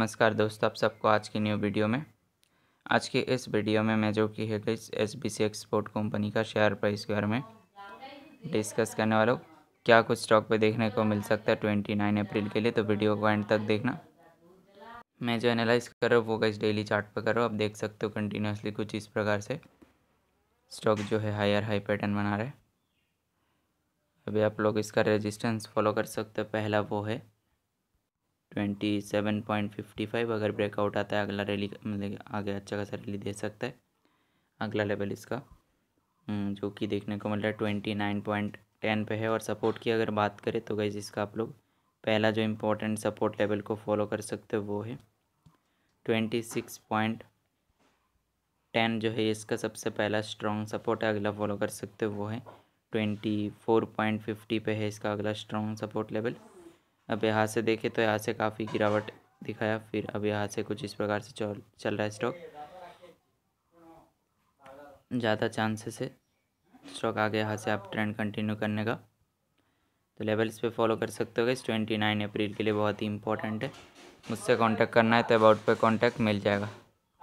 नमस्कार दोस्तों आप सबको आज की न्यू वीडियो में आज के इस वीडियो में मैं जो कि है गई S B C export company का शेयर प्राइस के बारे में डिस्कस करने वाला हूँ क्या कुछ स्टॉक पे देखने को मिल सकता है ट्वेंटी नाइन अप्रैल के लिए तो वीडियो को एंड तक देखना मैं जो एनालाइज कर रहा हूँ वो गई डेली चार्ट पर कर रहा हूँ आप देख सकते हो कंटिन्यूसली कुछ इस प्रकार से स्टॉक जो है हायर हाई पैटर्न बना रहे अभी आप लोग इसका रेजिस्टेंस फॉलो कर सकते हो पहला वो है twenty seven point fifty five अगर ब्रेकआउट आता है अगला रैली मतलब आगे अच्छा खासा रैली दे सकता है अगला लेवल इसका हम्म, जो कि देखने को मिल रहा है ट्वेंटी नाइन पॉइंट टेन पे है और सपोर्ट की अगर बात करें तो गई इसका आप लोग पहला जो इम्पोर्टेंट सपोर्ट लेवल को फॉलो कर सकते हो वो है ट्वेंटी सिक्स पॉइंट टेन जो है इसका सबसे पहला स्ट्रॉन्ग सपोर्ट है अगला फॉलो कर सकते हो वो है ट्वेंटी फोर पॉइंट फिफ्टी पे है इसका अगला स्ट्रॉन्ग सपोर्ट लेवल अब यहाँ से देखें तो यहाँ से काफ़ी गिरावट दिखाया फिर अब यहाँ से कुछ इस प्रकार से चल चल रहा है स्टॉक ज़्यादा चांसेस है स्टॉक आगे यहाँ से आप ट्रेंड कंटिन्यू करने का तो लेवल्स पे फॉलो कर सकते हो गए ट्वेंटी नाइन अप्रैल के लिए बहुत ही इंपॉर्टेंट है मुझसे कांटेक्ट करना है तो अबाउट पे कांटेक्ट मिल जाएगा